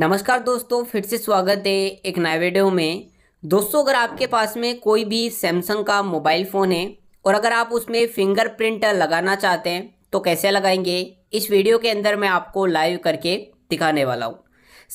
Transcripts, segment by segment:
नमस्कार दोस्तों फिर से स्वागत है एक नए वीडियो में दोस्तों अगर आपके पास में कोई भी सैमसंग का मोबाइल फ़ोन है और अगर आप उसमें फिंगरप्रिंट लगाना चाहते हैं तो कैसे लगाएंगे इस वीडियो के अंदर मैं आपको लाइव करके दिखाने वाला हूँ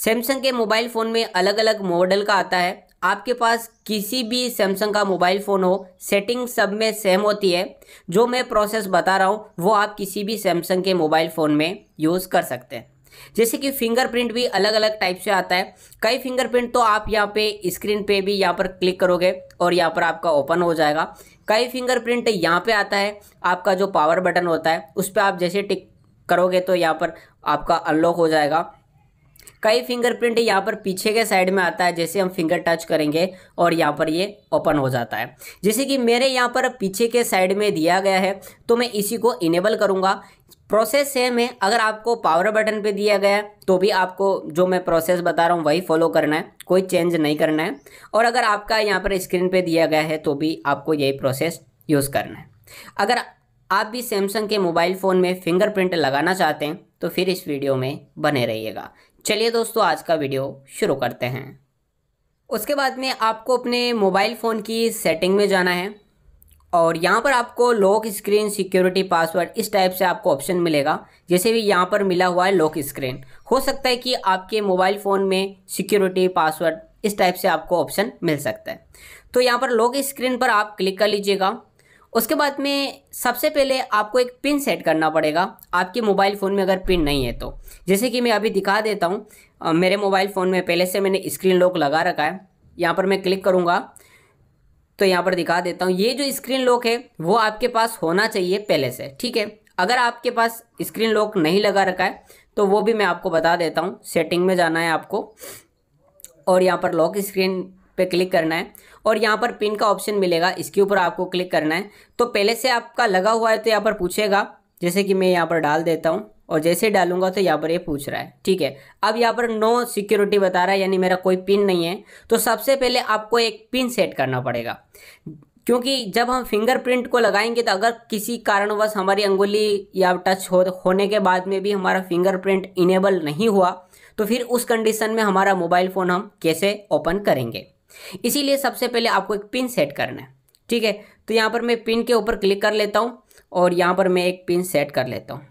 सैमसंग के मोबाइल फ़ोन में अलग अलग मॉडल का आता है आपके पास किसी भी सैमसंग का मोबाइल फ़ोन हो सेटिंग सब में सेम होती है जो मैं प्रोसेस बता रहा हूँ वो आप किसी भी सैमसंग के मोबाइल फ़ोन में यूज़ कर सकते हैं जैसे कि फिंगरप्रिंट भी अलग अलग टाइप से आता है कई फिंगरप्रिंट तो आप यहाँ पे स्क्रीन पे भी यहाँ पर क्लिक करोगे और यहाँ पर आपका ओपन हो जाएगा कई फिंगरप्रिंट यहाँ पे आता है आपका जो पावर बटन होता है उस पर आप जैसे टिक करोगे तो यहाँ पर आपका अनलॉक हो जाएगा कई फिंगरप्रिंट यहाँ पर पीछे के साइड में आता है जैसे हम फिंगर टच करेंगे और यहाँ पर ये ओपन हो जाता है जैसे कि मेरे यहाँ पर पीछे के साइड में दिया गया है तो मैं इसी को इनेबल करूँगा प्रोसेस सेम है अगर आपको पावर बटन पे दिया गया है तो भी आपको जो मैं प्रोसेस बता रहा हूँ वही फॉलो करना है कोई चेंज नहीं करना है और अगर आपका यहाँ पर स्क्रीन पे दिया गया है तो भी आपको यही प्रोसेस यूज़ करना है अगर आप भी सैमसंग के मोबाइल फ़ोन में फिंगरप्रिंट लगाना चाहते हैं तो फिर इस वीडियो में बने रहिएगा चलिए दोस्तों आज का वीडियो शुरू करते हैं उसके बाद में आपको अपने मोबाइल फ़ोन की सेटिंग में जाना है और यहाँ पर आपको लॉक स्क्रीन सिक्योरिटी पासवर्ड इस टाइप से आपको ऑप्शन मिलेगा जैसे भी यहाँ पर मिला हुआ है लॉक स्क्रीन हो सकता है कि आपके मोबाइल फ़ोन में सिक्योरिटी पासवर्ड इस टाइप से आपको ऑप्शन मिल सकता है तो यहाँ पर लॉक स्क्रीन पर आप क्लिक कर लीजिएगा उसके बाद में सबसे पहले आपको एक पिन सेट करना पड़ेगा आपके मोबाइल फ़ोन में अगर पिन नहीं है तो जैसे कि मैं अभी दिखा देता हूँ मेरे मोबाइल फ़ोन में पहले से मैंने स्क्रीन लॉक लगा रखा है यहाँ पर मैं क्लिक करूँगा तो यहाँ पर दिखा देता हूँ ये जो स्क्रीन लॉक है वो आपके पास होना चाहिए पहले से ठीक है अगर आपके पास स्क्रीन लॉक नहीं लगा रखा है तो वो भी मैं आपको बता देता हूँ सेटिंग में जाना है आपको और यहाँ पर लॉक स्क्रीन पे क्लिक करना है और यहाँ पर पिन का ऑप्शन मिलेगा इसके ऊपर आपको क्लिक करना है तो पहले से आपका लगा हुआ है तो यहाँ पर पूछेगा जैसे कि मैं यहाँ पर डाल देता हूँ और जैसे डालूंगा तो यहाँ पर ये पूछ रहा है ठीक है अब यहाँ पर नो सिक्योरिटी बता रहा है यानी मेरा कोई पिन नहीं है तो सबसे पहले आपको एक पिन सेट करना पड़ेगा क्योंकि जब हम फिंगरप्रिंट को लगाएंगे तो अगर किसी कारणवश हमारी अंगुली या टच हो होने के बाद में भी हमारा फिंगरप्रिंट इनेबल नहीं हुआ तो फिर उस कंडीशन में हमारा मोबाइल फ़ोन हम कैसे ओपन करेंगे इसीलिए सबसे पहले आपको एक पिन सेट करना है ठीक है तो यहाँ पर मैं पिन के ऊपर क्लिक कर लेता हूँ और यहाँ पर मैं एक पिन सेट कर लेता हूँ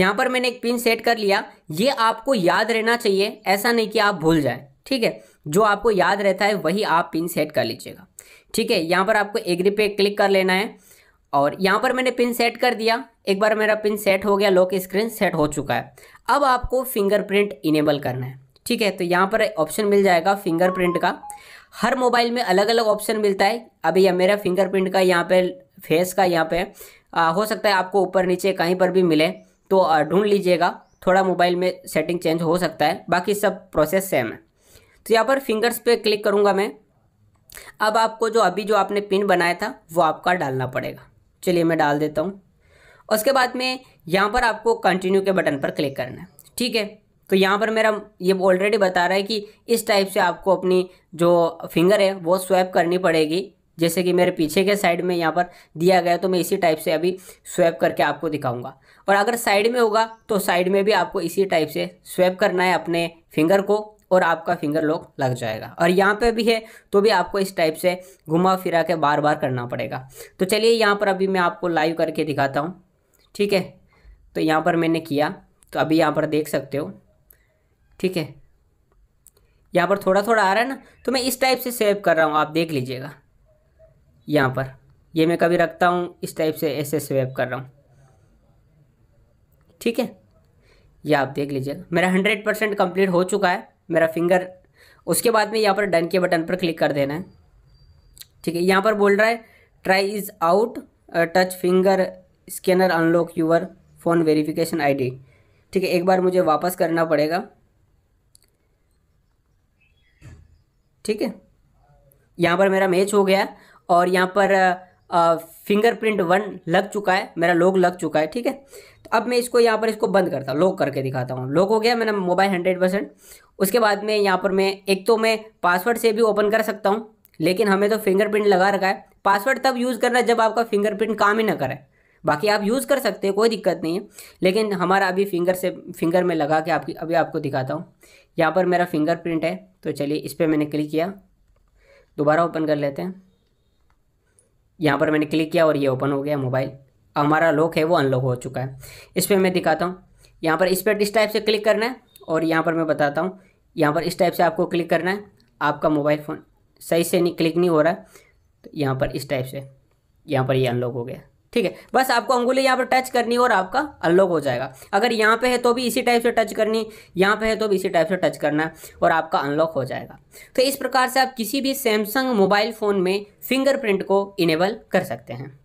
यहाँ पर मैंने एक पिन सेट कर लिया ये आपको याद रहना चाहिए ऐसा नहीं कि आप भूल जाए ठीक है जो आपको याद रहता है वही आप पिन सेट कर लीजिएगा ठीक है यहाँ पर आपको एग्री पे क्लिक कर लेना है और यहाँ पर मैंने पिन सेट कर दिया एक बार मेरा पिन सेट हो गया लॉक स्क्रीन सेट हो चुका है अब आपको फिंगरप्रिंट इनेबल करना है ठीक है तो यहाँ पर ऑप्शन मिल जाएगा फिंगरप्रिंट का हर मोबाइल में अलग अलग ऑप्शन मिलता है अभी यह मेरा फिंगरप्रिंट का यहाँ पे फेस का यहाँ पे आ, हो सकता है आपको ऊपर नीचे कहीं पर भी मिले तो ढूंढ लीजिएगा थोड़ा मोबाइल में सेटिंग चेंज हो सकता है बाकी सब प्रोसेस सेम है तो यहाँ पर फिंगर्स पे क्लिक करूँगा मैं अब आपको जो अभी जो आपने पिन बनाया था वो आपका डालना पड़ेगा चलिए मैं डाल देता हूँ उसके बाद में यहाँ पर आपको कंटिन्यू के बटन पर क्लिक करना है ठीक है तो यहाँ पर मेरा ये ऑलरेडी बता रहा है कि इस टाइप से आपको अपनी जो फिंगर है वो स्वैप करनी पड़ेगी जैसे कि मेरे पीछे के साइड में यहाँ पर दिया गया तो मैं इसी टाइप से अभी स्वैप करके आपको दिखाऊंगा और अगर साइड में होगा तो साइड में भी आपको इसी टाइप से स्वैप करना है अपने फिंगर को और आपका फिंगर लॉक लग जाएगा और यहाँ पे भी है तो भी आपको इस टाइप से घुमा फिरा के बार बार करना पड़ेगा तो चलिए यहाँ पर अभी मैं आपको लाइव करके दिखाता हूँ ठीक है तो यहाँ पर मैंने किया तो अभी यहाँ पर देख सकते हो ठीक है यहाँ पर थोड़ा थोड़ा आ रहा है ना तो मैं इस टाइप से सेव कर रहा हूँ आप देख लीजिएगा यहाँ पर ये मैं कभी रखता हूँ इस टाइप से ऐसे सेव कर रहा हूँ ठीक है ये आप देख लीजिएगा मेरा हंड्रेड परसेंट कम्प्लीट हो चुका है मेरा फिंगर उसके बाद में यहाँ पर डन के बटन पर क्लिक कर देना है ठीक है यहाँ पर बोल रहा है try is out touch finger scanner unlock your phone verification ID ठीक है एक बार मुझे वापस करना पड़ेगा ठीक है यहाँ पर मेरा मैच हो गया और यहाँ पर फिंगरप्रिंट वन लग चुका है मेरा लॉक लग चुका है ठीक है तो अब मैं इसको यहाँ पर इसको बंद करता हूँ लॉक करके दिखाता हूँ लॉक हो गया मेरा मोबाइल हंड्रेड परसेंट उसके बाद में यहाँ पर मैं एक तो मैं पासवर्ड से भी ओपन कर सकता हूँ लेकिन हमें तो फिंगरप्रिंट लगा रखा है पासवर्ड तब यूज़ करना जब आपका फिंगरप्रिंट काम ही ना करे बाकी आप यूज़ कर सकते हैं कोई दिक्कत नहीं है लेकिन हमारा अभी फिंगर से फिंगर में लगा के आपकी अभी आपको दिखाता हूँ यहाँ पर मेरा फिंगर प्रिंट है तो चलिए इस पर मैंने क्लिक किया दोबारा ओपन कर लेते हैं यहाँ पर मैंने क्लिक किया और ये ओपन हो गया मोबाइल हमारा लॉक है वो अनलॉक हो चुका है इस पर मैं दिखाता हूँ यहाँ पर इस पर इस टाइप से क्लिक करना है और यहाँ पर मैं बताता हूँ यहाँ पर इस टाइप से आपको क्लिक करना है आपका मोबाइल फ़ोन सही से नहीं क्लिक नहीं हो रहा है तो यहाँ पर इस टाइप से यहाँ पर ये यह अनलॉक हो गया ठीक है बस आपको अंगुली यहाँ पर टच करनी और आपका अनलॉक हो जाएगा अगर यहाँ पे है तो भी इसी टाइप से टच करनी यहाँ पे है तो भी इसी टाइप से टच करना और आपका अनलॉक हो जाएगा तो इस प्रकार से आप किसी भी सैमसंग मोबाइल फ़ोन में फिंगरप्रिंट को इनेबल कर सकते हैं